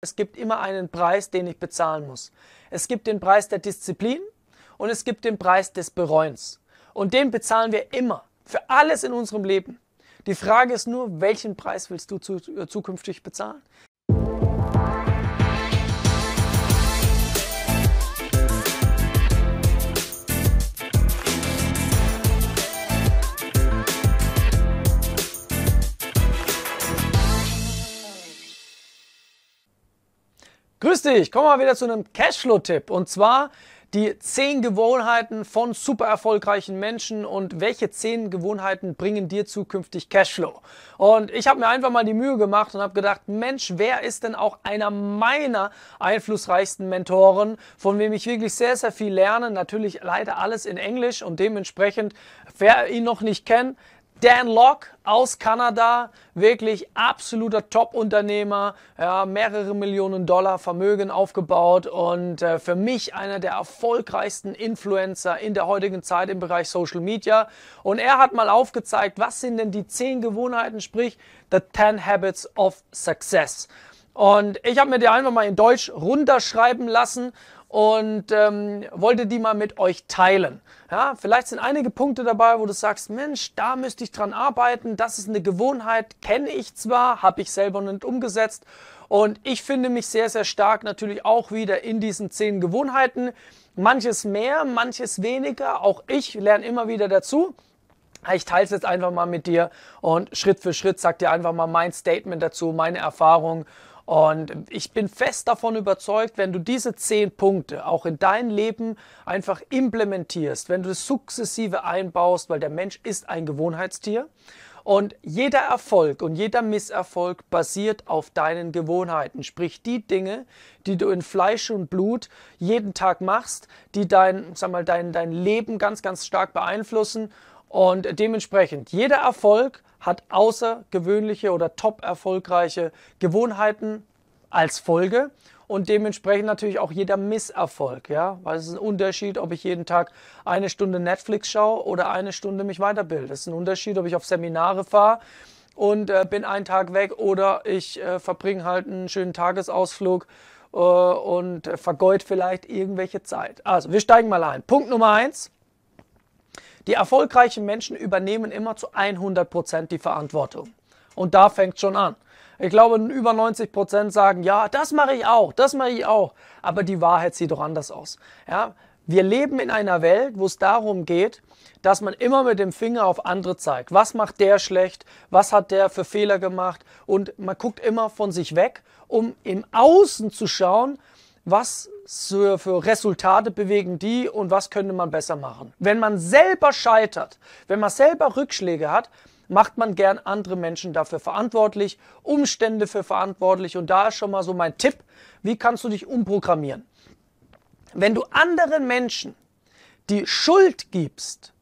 Es gibt immer einen Preis, den ich bezahlen muss. Es gibt den Preis der Disziplin und es gibt den Preis des Bereuens. Und den bezahlen wir immer, für alles in unserem Leben. Die Frage ist nur, welchen Preis willst du äh, zukünftig bezahlen? Grüß dich, kommen wir wieder zu einem Cashflow-Tipp und zwar die 10 Gewohnheiten von super erfolgreichen Menschen und welche 10 Gewohnheiten bringen dir zukünftig Cashflow. Und ich habe mir einfach mal die Mühe gemacht und habe gedacht, Mensch, wer ist denn auch einer meiner einflussreichsten Mentoren, von wem ich wirklich sehr, sehr viel lerne. Natürlich leider alles in Englisch und dementsprechend, wer ihn noch nicht kennt, Dan Locke aus Kanada, wirklich absoluter Top-Unternehmer, ja, mehrere Millionen Dollar Vermögen aufgebaut und äh, für mich einer der erfolgreichsten Influencer in der heutigen Zeit im Bereich Social Media. Und er hat mal aufgezeigt, was sind denn die 10 Gewohnheiten, sprich The 10 Habits of Success. Und ich habe mir die einfach mal in Deutsch runterschreiben lassen und ähm, wollte die mal mit euch teilen. Ja, vielleicht sind einige Punkte dabei, wo du sagst, Mensch, da müsste ich dran arbeiten, das ist eine Gewohnheit, kenne ich zwar, habe ich selber nicht umgesetzt und ich finde mich sehr, sehr stark natürlich auch wieder in diesen zehn Gewohnheiten. Manches mehr, manches weniger, auch ich lerne immer wieder dazu. Ich teile es jetzt einfach mal mit dir und Schritt für Schritt sag dir einfach mal mein Statement dazu, meine Erfahrung und ich bin fest davon überzeugt, wenn du diese zehn Punkte auch in dein Leben einfach implementierst, wenn du es sukzessive einbaust, weil der Mensch ist ein Gewohnheitstier. Und jeder Erfolg und jeder Misserfolg basiert auf deinen Gewohnheiten, sprich die Dinge, die du in Fleisch und Blut jeden Tag machst, die dein, sag mal, dein, dein Leben ganz, ganz stark beeinflussen. Und dementsprechend, jeder Erfolg hat außergewöhnliche oder top erfolgreiche Gewohnheiten als Folge und dementsprechend natürlich auch jeder Misserfolg, ja, weil es ist ein Unterschied, ob ich jeden Tag eine Stunde Netflix schaue oder eine Stunde mich weiterbilde. Es ist ein Unterschied, ob ich auf Seminare fahre und äh, bin einen Tag weg oder ich äh, verbringe halt einen schönen Tagesausflug äh, und äh, vergeud vielleicht irgendwelche Zeit. Also, wir steigen mal ein. Punkt Nummer eins. Die erfolgreichen Menschen übernehmen immer zu 100% Prozent die Verantwortung. Und da fängt schon an. Ich glaube, über 90 Prozent sagen, ja, das mache ich auch, das mache ich auch. Aber die Wahrheit sieht doch anders aus. Ja? Wir leben in einer Welt, wo es darum geht, dass man immer mit dem Finger auf andere zeigt. Was macht der schlecht? Was hat der für Fehler gemacht? Und man guckt immer von sich weg, um im Außen zu schauen, was für Resultate bewegen die und was könnte man besser machen. Wenn man selber scheitert, wenn man selber Rückschläge hat, macht man gern andere Menschen dafür verantwortlich, Umstände für verantwortlich. Und da ist schon mal so mein Tipp, wie kannst du dich umprogrammieren? Wenn du anderen Menschen die Schuld gibst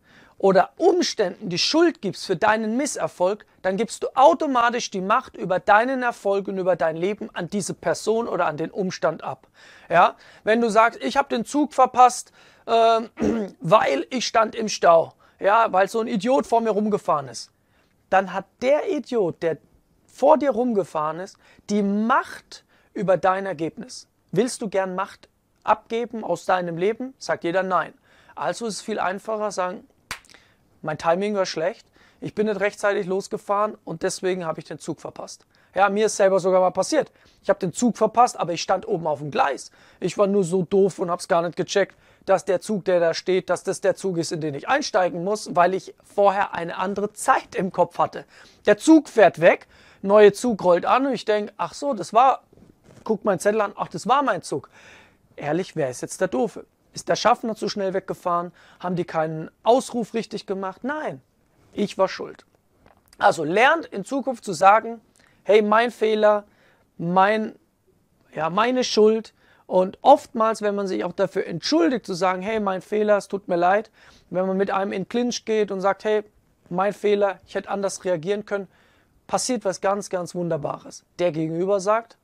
oder Umständen die Schuld gibst für deinen Misserfolg, dann gibst du automatisch die Macht über deinen Erfolg und über dein Leben an diese Person oder an den Umstand ab. Ja? Wenn du sagst, ich habe den Zug verpasst, äh, weil ich stand im Stau, ja, weil so ein Idiot vor mir rumgefahren ist, dann hat der Idiot, der vor dir rumgefahren ist, die Macht über dein Ergebnis. Willst du gern Macht abgeben aus deinem Leben? Sagt jeder nein. Also ist es viel einfacher sagen, mein Timing war schlecht. Ich bin nicht rechtzeitig losgefahren und deswegen habe ich den Zug verpasst. Ja, mir ist selber sogar mal passiert. Ich habe den Zug verpasst, aber ich stand oben auf dem Gleis. Ich war nur so doof und habe es gar nicht gecheckt, dass der Zug, der da steht, dass das der Zug ist, in den ich einsteigen muss, weil ich vorher eine andere Zeit im Kopf hatte. Der Zug fährt weg, neue Zug rollt an und ich denke, ach so, das war, guck mein Zettel an, ach, das war mein Zug. Ehrlich, wer ist jetzt der Doofe? Ist der Schaffner zu schnell weggefahren? Haben die keinen Ausruf richtig gemacht? Nein, ich war schuld. Also lernt in Zukunft zu sagen, hey, mein Fehler, mein, ja, meine Schuld. Und oftmals, wenn man sich auch dafür entschuldigt, zu sagen, hey, mein Fehler, es tut mir leid, wenn man mit einem in Clinch geht und sagt, hey, mein Fehler, ich hätte anders reagieren können, passiert was ganz, ganz Wunderbares. Der Gegenüber sagt,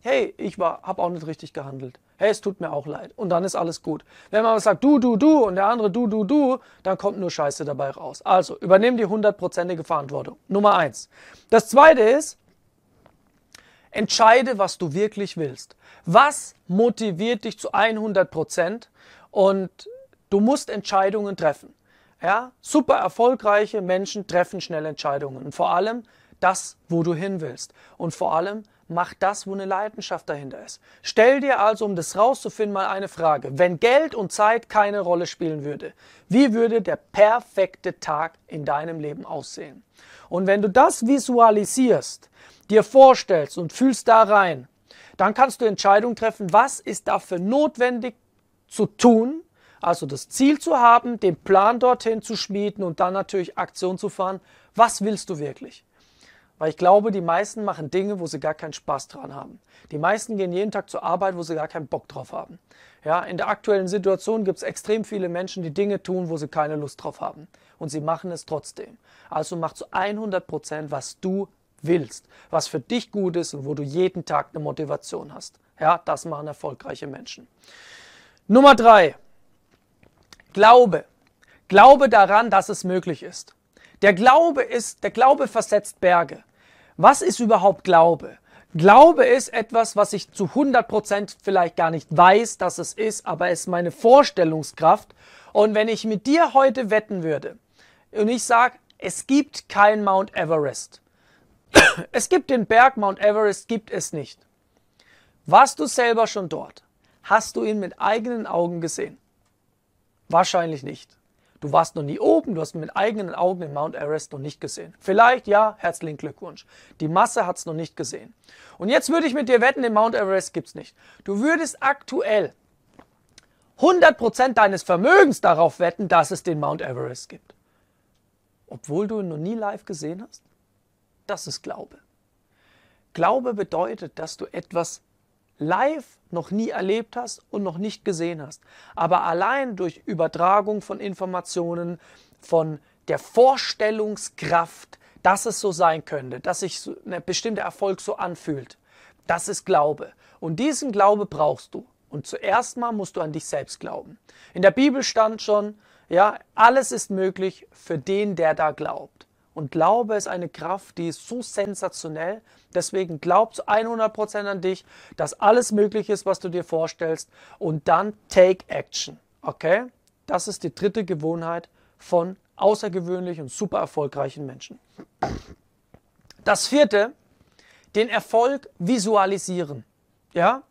hey, ich habe auch nicht richtig gehandelt hey, es tut mir auch leid. Und dann ist alles gut. Wenn man aber sagt, du, du, du und der andere du, du, du, dann kommt nur Scheiße dabei raus. Also, übernehmen die hundertprozentige Verantwortung. Nummer eins. Das zweite ist, entscheide, was du wirklich willst. Was motiviert dich zu 100 Prozent? Und du musst Entscheidungen treffen. Ja, super erfolgreiche Menschen treffen schnell Entscheidungen. Und vor allem das, wo du hin willst. Und vor allem mach das, wo eine Leidenschaft dahinter ist. Stell dir also, um das rauszufinden, mal eine Frage. Wenn Geld und Zeit keine Rolle spielen würde, wie würde der perfekte Tag in deinem Leben aussehen? Und wenn du das visualisierst, dir vorstellst und fühlst da rein, dann kannst du Entscheidungen treffen, was ist dafür notwendig zu tun, also das Ziel zu haben, den Plan dorthin zu schmieden und dann natürlich Aktion zu fahren. Was willst du wirklich? Weil ich glaube, die meisten machen Dinge, wo sie gar keinen Spaß dran haben. Die meisten gehen jeden Tag zur Arbeit, wo sie gar keinen Bock drauf haben. Ja, in der aktuellen Situation gibt es extrem viele Menschen, die Dinge tun, wo sie keine Lust drauf haben. Und sie machen es trotzdem. Also mach zu 100 Prozent, was du willst, was für dich gut ist und wo du jeden Tag eine Motivation hast. Ja, das machen erfolgreiche Menschen. Nummer drei. Glaube. Glaube daran, dass es möglich ist. Der Glaube ist, der Glaube versetzt Berge. Was ist überhaupt Glaube? Glaube ist etwas, was ich zu 100% vielleicht gar nicht weiß, dass es ist, aber es ist meine Vorstellungskraft. Und wenn ich mit dir heute wetten würde und ich sage, es gibt kein Mount Everest. Es gibt den Berg Mount Everest, gibt es nicht. Warst du selber schon dort? Hast du ihn mit eigenen Augen gesehen? Wahrscheinlich nicht. Du warst noch nie oben, du hast mit eigenen Augen den Mount Everest noch nicht gesehen. Vielleicht ja, herzlichen Glückwunsch. Die Masse hat es noch nicht gesehen. Und jetzt würde ich mit dir wetten, den Mount Everest gibt es nicht. Du würdest aktuell 100% deines Vermögens darauf wetten, dass es den Mount Everest gibt. Obwohl du ihn noch nie live gesehen hast? Das ist Glaube. Glaube bedeutet, dass du etwas live noch nie erlebt hast und noch nicht gesehen hast. Aber allein durch Übertragung von Informationen, von der Vorstellungskraft, dass es so sein könnte, dass sich ein bestimmter Erfolg so anfühlt, das ist Glaube. Und diesen Glaube brauchst du. Und zuerst mal musst du an dich selbst glauben. In der Bibel stand schon, ja, alles ist möglich für den, der da glaubt. Und Glaube ist eine Kraft, die ist so sensationell. Deswegen zu 100% an dich, dass alles möglich ist, was du dir vorstellst. Und dann take action. Okay? Das ist die dritte Gewohnheit von außergewöhnlichen und super erfolgreichen Menschen. Das vierte, den Erfolg visualisieren. Ja?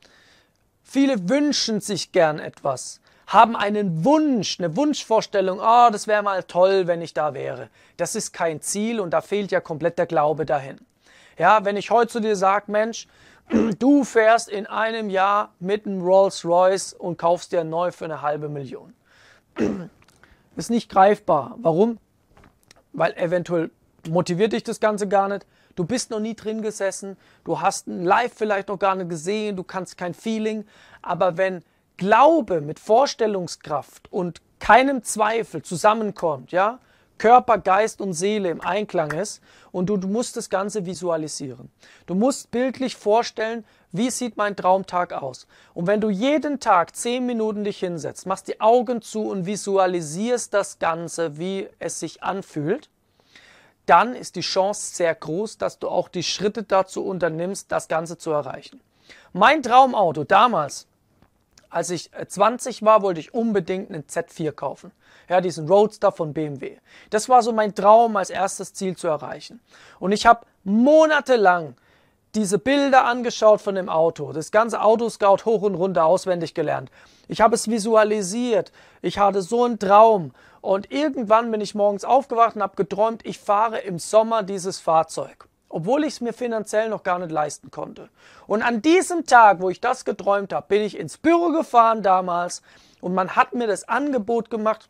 Viele wünschen sich gern etwas haben einen Wunsch, eine Wunschvorstellung, oh, das wäre mal toll, wenn ich da wäre. Das ist kein Ziel und da fehlt ja komplett der Glaube dahin. Ja, wenn ich heute zu dir sage, Mensch, du fährst in einem Jahr mit einem Rolls Royce und kaufst dir neu für eine halbe Million. Ist nicht greifbar. Warum? Weil eventuell motiviert dich das Ganze gar nicht. Du bist noch nie drin gesessen. Du hast ein Live vielleicht noch gar nicht gesehen. Du kannst kein Feeling. Aber wenn Glaube mit Vorstellungskraft und keinem Zweifel zusammenkommt, ja, Körper, Geist und Seele im Einklang ist und du, du, musst das Ganze visualisieren. Du musst bildlich vorstellen, wie sieht mein Traumtag aus. Und wenn du jeden Tag zehn Minuten dich hinsetzt, machst die Augen zu und visualisierst das Ganze, wie es sich anfühlt, dann ist die Chance sehr groß, dass du auch die Schritte dazu unternimmst, das Ganze zu erreichen. Mein Traumauto damals als ich 20 äh, war, wollte ich unbedingt einen Z4 kaufen. Ja, diesen Roadster von BMW. Das war so mein Traum, als erstes Ziel zu erreichen. Und ich habe monatelang diese Bilder angeschaut von dem Auto, das ganze Autoscout hoch und runter auswendig gelernt. Ich habe es visualisiert. Ich hatte so einen Traum. Und irgendwann bin ich morgens aufgewacht und habe geträumt, ich fahre im Sommer dieses Fahrzeug obwohl ich es mir finanziell noch gar nicht leisten konnte. Und an diesem Tag, wo ich das geträumt habe, bin ich ins Büro gefahren damals und man hat mir das Angebot gemacht,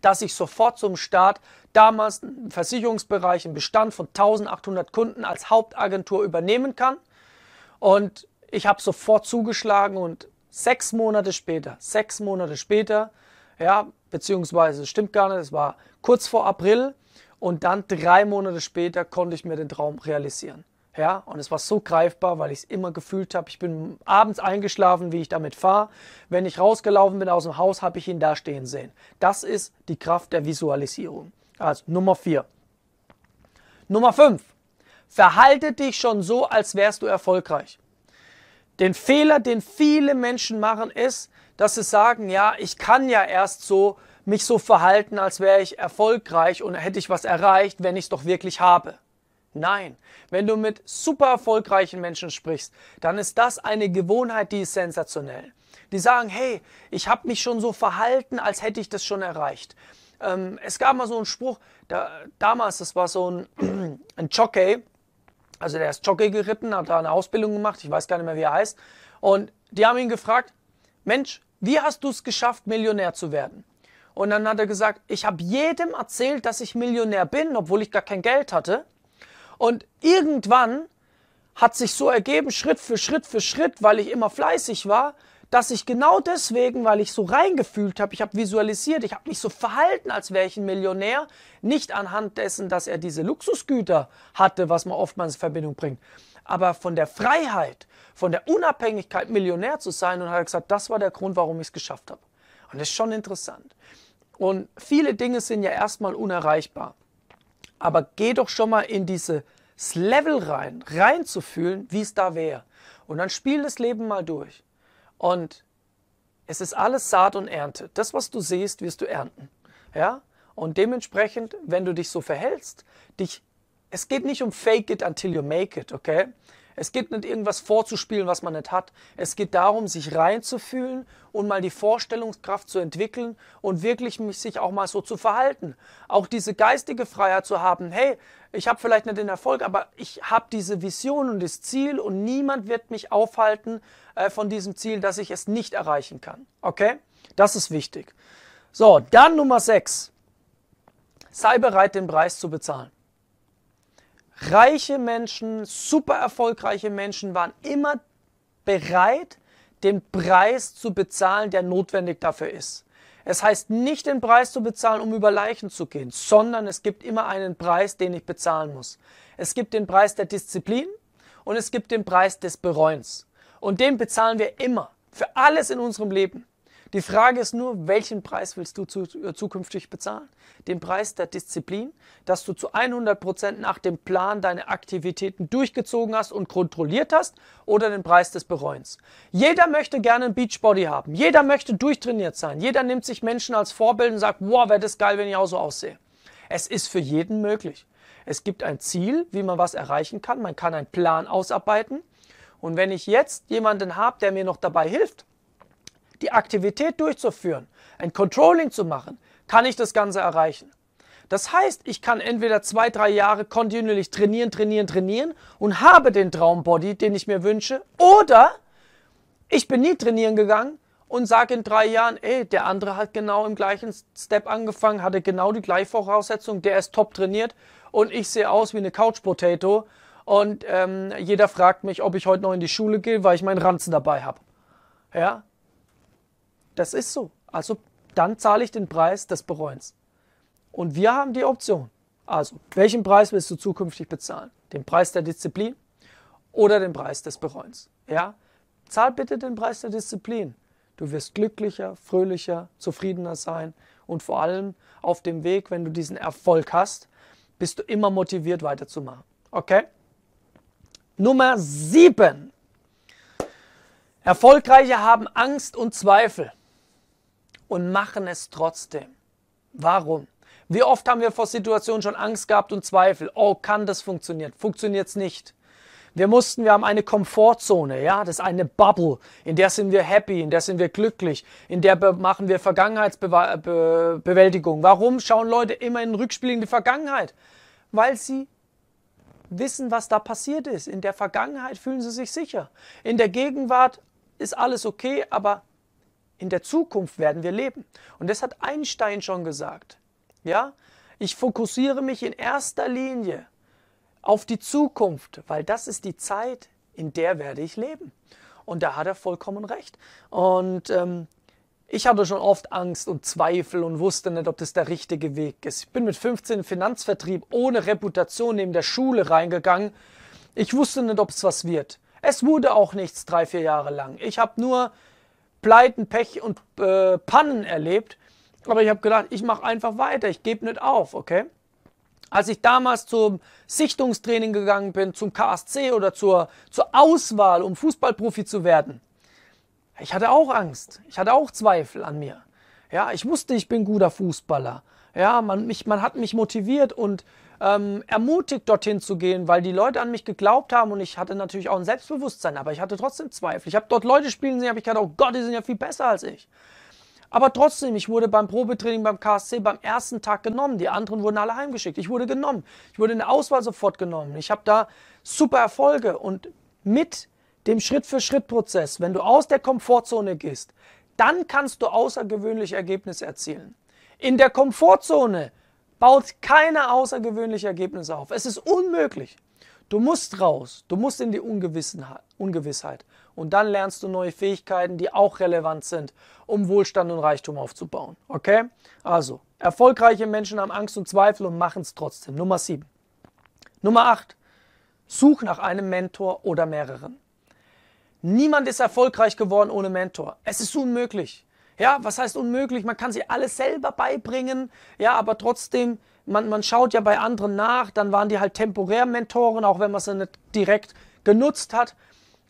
dass ich sofort zum Start damals im Versicherungsbereich einen Bestand von 1800 Kunden als Hauptagentur übernehmen kann. Und ich habe sofort zugeschlagen und sechs Monate später, sechs Monate später, ja, beziehungsweise es stimmt gar nicht, es war kurz vor April, und dann drei Monate später konnte ich mir den Traum realisieren. Ja, und es war so greifbar, weil ich es immer gefühlt habe. Ich bin abends eingeschlafen, wie ich damit fahre. Wenn ich rausgelaufen bin aus dem Haus, habe ich ihn da stehen sehen. Das ist die Kraft der Visualisierung. Also Nummer vier. Nummer fünf. Verhalte dich schon so, als wärst du erfolgreich. Den Fehler, den viele Menschen machen, ist, dass sie sagen, ja, ich kann ja erst so, mich so verhalten, als wäre ich erfolgreich und hätte ich was erreicht, wenn ich es doch wirklich habe. Nein, wenn du mit super erfolgreichen Menschen sprichst, dann ist das eine Gewohnheit, die ist sensationell. Die sagen, hey, ich habe mich schon so verhalten, als hätte ich das schon erreicht. Ähm, es gab mal so einen Spruch, da, damals, das war so ein, ein Jockey, also der ist Jockey geritten, hat da eine Ausbildung gemacht, ich weiß gar nicht mehr, wie er heißt. Und die haben ihn gefragt, Mensch, wie hast du es geschafft, Millionär zu werden? Und dann hat er gesagt, ich habe jedem erzählt, dass ich Millionär bin, obwohl ich gar kein Geld hatte. Und irgendwann hat sich so ergeben, Schritt für Schritt für Schritt, weil ich immer fleißig war, dass ich genau deswegen, weil ich so reingefühlt habe, ich habe visualisiert, ich habe mich so verhalten, als wäre ich ein Millionär, nicht anhand dessen, dass er diese Luxusgüter hatte, was man oftmals in Verbindung bringt, aber von der Freiheit, von der Unabhängigkeit, Millionär zu sein. Und hat gesagt, das war der Grund, warum ich es geschafft habe. Und das ist schon interessant. Und viele Dinge sind ja erstmal unerreichbar. Aber geh doch schon mal in dieses Level rein, reinzufühlen, wie es da wäre. Und dann spiel das Leben mal durch. Und es ist alles Saat und Ernte. Das, was du siehst, wirst du ernten. Ja? Und dementsprechend, wenn du dich so verhältst, dich, es geht nicht um Fake it until you make it, okay? Es geht nicht irgendwas vorzuspielen, was man nicht hat. Es geht darum, sich reinzufühlen und mal die Vorstellungskraft zu entwickeln und wirklich mich, sich auch mal so zu verhalten. Auch diese geistige Freiheit zu haben, hey, ich habe vielleicht nicht den Erfolg, aber ich habe diese Vision und das Ziel und niemand wird mich aufhalten äh, von diesem Ziel, dass ich es nicht erreichen kann. Okay? Das ist wichtig. So, dann Nummer 6. Sei bereit, den Preis zu bezahlen reiche Menschen, super erfolgreiche Menschen waren immer bereit, den Preis zu bezahlen, der notwendig dafür ist. Es heißt nicht den Preis zu bezahlen, um über Leichen zu gehen, sondern es gibt immer einen Preis, den ich bezahlen muss. Es gibt den Preis der Disziplin und es gibt den Preis des Bereuens. Und den bezahlen wir immer für alles in unserem Leben. Die Frage ist nur, welchen Preis willst du zu, äh, zukünftig bezahlen? Den Preis der Disziplin, dass du zu 100% Prozent nach dem Plan deine Aktivitäten durchgezogen hast und kontrolliert hast oder den Preis des Bereuens. Jeder möchte gerne einen Beachbody haben. Jeder möchte durchtrainiert sein. Jeder nimmt sich Menschen als Vorbild und sagt, wow, wäre das geil, wenn ich auch so aussehe. Es ist für jeden möglich. Es gibt ein Ziel, wie man was erreichen kann. Man kann einen Plan ausarbeiten. Und wenn ich jetzt jemanden habe, der mir noch dabei hilft, die Aktivität durchzuführen, ein Controlling zu machen, kann ich das Ganze erreichen. Das heißt, ich kann entweder zwei, drei Jahre kontinuierlich trainieren, trainieren, trainieren und habe den Traumbody, den ich mir wünsche, oder ich bin nie trainieren gegangen und sage in drei Jahren, ey, der andere hat genau im gleichen Step angefangen, hatte genau die gleiche Voraussetzung, der ist top trainiert und ich sehe aus wie eine Couch Potato und ähm, jeder fragt mich, ob ich heute noch in die Schule gehe, weil ich meinen Ranzen dabei habe. Ja, das ist so. Also dann zahle ich den Preis des Bereuens. Und wir haben die Option. Also, welchen Preis willst du zukünftig bezahlen? Den Preis der Disziplin oder den Preis des Bereuens? Ja? Zahl bitte den Preis der Disziplin. Du wirst glücklicher, fröhlicher, zufriedener sein und vor allem auf dem Weg, wenn du diesen Erfolg hast, bist du immer motiviert weiterzumachen. Okay? Nummer 7. Erfolgreiche haben Angst und Zweifel und machen es trotzdem. Warum? Wie oft haben wir vor Situationen schon Angst gehabt und Zweifel? Oh, kann das funktionieren? Funktioniert es nicht? Wir mussten, wir haben eine Komfortzone, ja, das ist eine Bubble, in der sind wir happy, in der sind wir glücklich, in der machen wir Vergangenheitsbewältigung. Be Warum schauen Leute immer in den Rückspiel in die Vergangenheit? Weil sie wissen, was da passiert ist. In der Vergangenheit fühlen sie sich sicher. In der Gegenwart ist alles okay, aber in der Zukunft werden wir leben. Und das hat Einstein schon gesagt. Ja? Ich fokussiere mich in erster Linie auf die Zukunft, weil das ist die Zeit, in der werde ich leben. Und da hat er vollkommen recht. Und ähm, ich hatte schon oft Angst und Zweifel und wusste nicht, ob das der richtige Weg ist. Ich bin mit 15 in Finanzvertrieb ohne Reputation neben der Schule reingegangen. Ich wusste nicht, ob es was wird. Es wurde auch nichts drei, vier Jahre lang. Ich habe nur Pleiten, Pech und äh, Pannen erlebt. Aber ich habe gedacht, ich mache einfach weiter, ich gebe nicht auf, okay? Als ich damals zum Sichtungstraining gegangen bin, zum KSC oder zur, zur Auswahl, um Fußballprofi zu werden, ich hatte auch Angst, ich hatte auch Zweifel an mir. Ja, ich wusste, ich bin guter Fußballer. Ja, man, mich, man hat mich motiviert und ähm, ermutigt, dorthin zu gehen, weil die Leute an mich geglaubt haben und ich hatte natürlich auch ein Selbstbewusstsein, aber ich hatte trotzdem Zweifel. Ich habe dort Leute spielen sehen, habe ich gedacht, oh Gott, die sind ja viel besser als ich. Aber trotzdem, ich wurde beim Probetraining beim KSC beim ersten Tag genommen. Die anderen wurden alle heimgeschickt. Ich wurde genommen. Ich wurde in der Auswahl sofort genommen. Ich habe da super Erfolge. Und mit dem Schritt-für-Schritt-Prozess, wenn du aus der Komfortzone gehst, dann kannst du außergewöhnliche Ergebnisse erzielen. In der Komfortzone baut keine außergewöhnlichen Ergebnisse auf. Es ist unmöglich. Du musst raus, du musst in die Ungewissheit. Und dann lernst du neue Fähigkeiten, die auch relevant sind, um Wohlstand und Reichtum aufzubauen. Okay? Also, erfolgreiche Menschen haben Angst und Zweifel und machen es trotzdem. Nummer 7. Nummer 8. Such nach einem Mentor oder mehreren. Niemand ist erfolgreich geworden ohne Mentor. Es ist unmöglich. Ja, was heißt unmöglich? Man kann sie alles selber beibringen. Ja, aber trotzdem, man, man schaut ja bei anderen nach. Dann waren die halt temporär Mentoren, auch wenn man sie nicht direkt genutzt hat.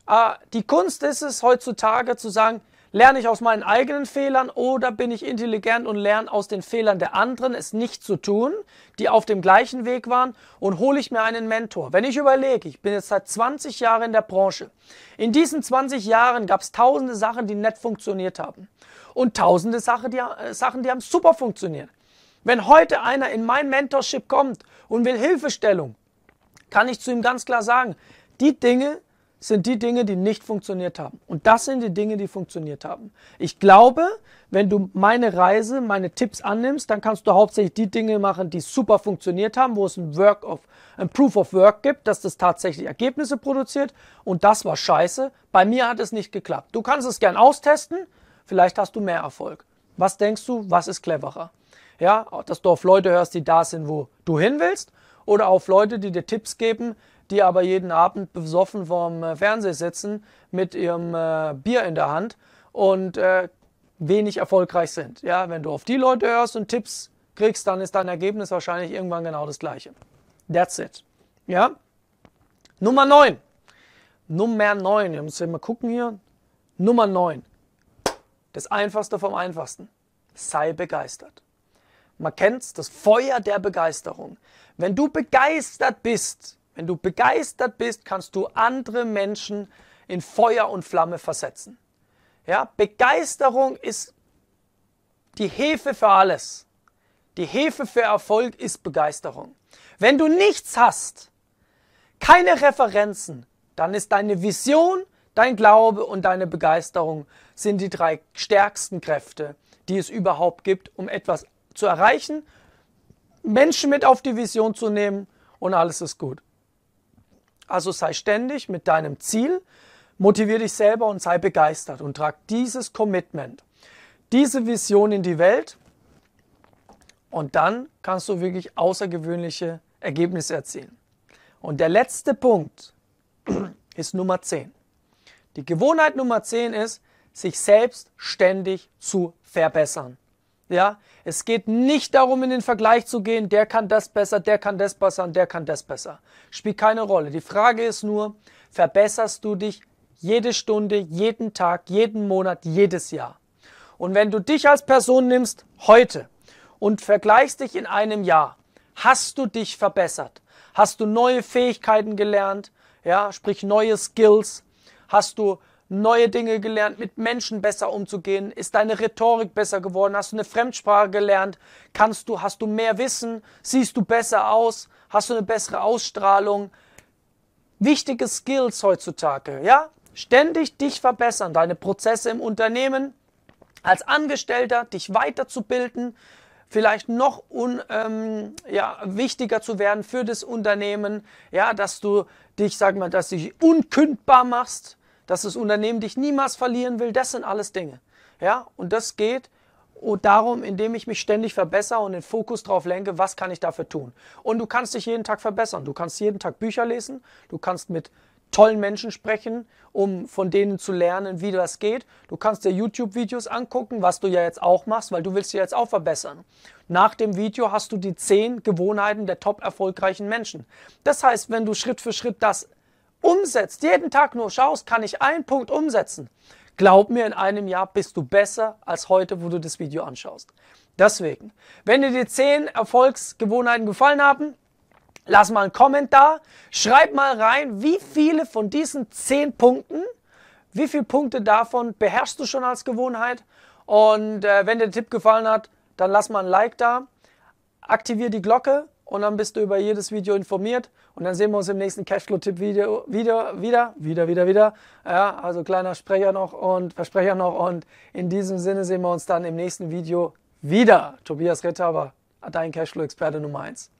Äh, die Kunst ist es heutzutage zu sagen, lerne ich aus meinen eigenen Fehlern oder bin ich intelligent und lerne aus den Fehlern der anderen, es nicht zu tun, die auf dem gleichen Weg waren und hole ich mir einen Mentor. Wenn ich überlege, ich bin jetzt seit 20 Jahren in der Branche. In diesen 20 Jahren gab es tausende Sachen, die nicht funktioniert haben und tausende Sachen, die, äh, Sachen, die haben super funktioniert. Wenn heute einer in mein Mentorship kommt und will Hilfestellung, kann ich zu ihm ganz klar sagen, die Dinge sind die Dinge, die nicht funktioniert haben. Und das sind die Dinge, die funktioniert haben. Ich glaube, wenn du meine Reise, meine Tipps annimmst, dann kannst du hauptsächlich die Dinge machen, die super funktioniert haben, wo es ein, Work of, ein Proof of Work gibt, dass das tatsächlich Ergebnisse produziert. Und das war scheiße. Bei mir hat es nicht geklappt. Du kannst es gern austesten Vielleicht hast du mehr Erfolg. Was denkst du, was ist cleverer? Ja, dass du auf Leute hörst, die da sind, wo du hin willst, oder auf Leute, die dir Tipps geben, die aber jeden Abend besoffen vorm äh, Fernseher sitzen mit ihrem äh, Bier in der Hand und äh, wenig erfolgreich sind. Ja, wenn du auf die Leute hörst und Tipps kriegst, dann ist dein Ergebnis wahrscheinlich irgendwann genau das gleiche. That's it. Ja? Nummer 9. Nummer 9. Wir müssen mal gucken hier. Nummer 9. Das Einfachste vom Einfachsten. Sei begeistert. Man kennt's, das Feuer der Begeisterung. Wenn du begeistert bist, wenn du begeistert bist, kannst du andere Menschen in Feuer und Flamme versetzen. Ja, Begeisterung ist die Hefe für alles. Die Hefe für Erfolg ist Begeisterung. Wenn du nichts hast, keine Referenzen, dann ist deine Vision, dein Glaube und deine Begeisterung sind die drei stärksten Kräfte, die es überhaupt gibt, um etwas zu erreichen, Menschen mit auf die Vision zu nehmen und alles ist gut. Also sei ständig mit deinem Ziel, motivier dich selber und sei begeistert und trag dieses Commitment, diese Vision in die Welt und dann kannst du wirklich außergewöhnliche Ergebnisse erzielen. Und der letzte Punkt ist Nummer 10. Die Gewohnheit Nummer 10 ist, sich selbst ständig zu verbessern. Ja, es geht nicht darum, in den Vergleich zu gehen, der kann das besser, der kann das besser und der kann das besser. Spielt keine Rolle. Die Frage ist nur, verbesserst du dich jede Stunde, jeden Tag, jeden Monat, jedes Jahr? Und wenn du dich als Person nimmst heute und vergleichst dich in einem Jahr, hast du dich verbessert? Hast du neue Fähigkeiten gelernt? Ja, sprich neue Skills? Hast du neue Dinge gelernt, mit Menschen besser umzugehen? Ist deine Rhetorik besser geworden? Hast du eine Fremdsprache gelernt? Kannst du, hast du mehr Wissen? Siehst du besser aus? Hast du eine bessere Ausstrahlung? Wichtige Skills heutzutage, ja? Ständig dich verbessern, deine Prozesse im Unternehmen, als Angestellter, dich weiterzubilden, vielleicht noch un, ähm, ja, wichtiger zu werden für das Unternehmen, ja, dass du dich, sag mal, dass du dich unkündbar machst, dass das Unternehmen dich niemals verlieren will, das sind alles Dinge. Ja, und das geht oh, darum, indem ich mich ständig verbessere und den Fokus darauf lenke, was kann ich dafür tun. Und du kannst dich jeden Tag verbessern. Du kannst jeden Tag Bücher lesen, du kannst mit tollen Menschen sprechen, um von denen zu lernen, wie das geht. Du kannst dir YouTube-Videos angucken, was du ja jetzt auch machst, weil du willst dich jetzt auch verbessern. Nach dem Video hast du die zehn Gewohnheiten der top erfolgreichen Menschen. Das heißt, wenn du Schritt für Schritt das umsetzt, jeden Tag nur schaust, kann ich einen Punkt umsetzen. Glaub mir, in einem Jahr bist du besser als heute, wo du das Video anschaust. Deswegen, wenn dir die 10 Erfolgsgewohnheiten gefallen haben, lass mal einen Kommentar, schreib mal rein, wie viele von diesen 10 Punkten, wie viele Punkte davon beherrschst du schon als Gewohnheit. Und äh, wenn dir der Tipp gefallen hat, dann lass mal ein Like da, aktiviere die Glocke und dann bist du über jedes Video informiert und dann sehen wir uns im nächsten Cashflow-Tipp-Video wieder, wieder, wieder, wieder, wieder. Ja, also kleiner Sprecher noch und Versprecher noch und in diesem Sinne sehen wir uns dann im nächsten Video wieder. Tobias Ritter Retthaber, dein Cashflow-Experte Nummer 1.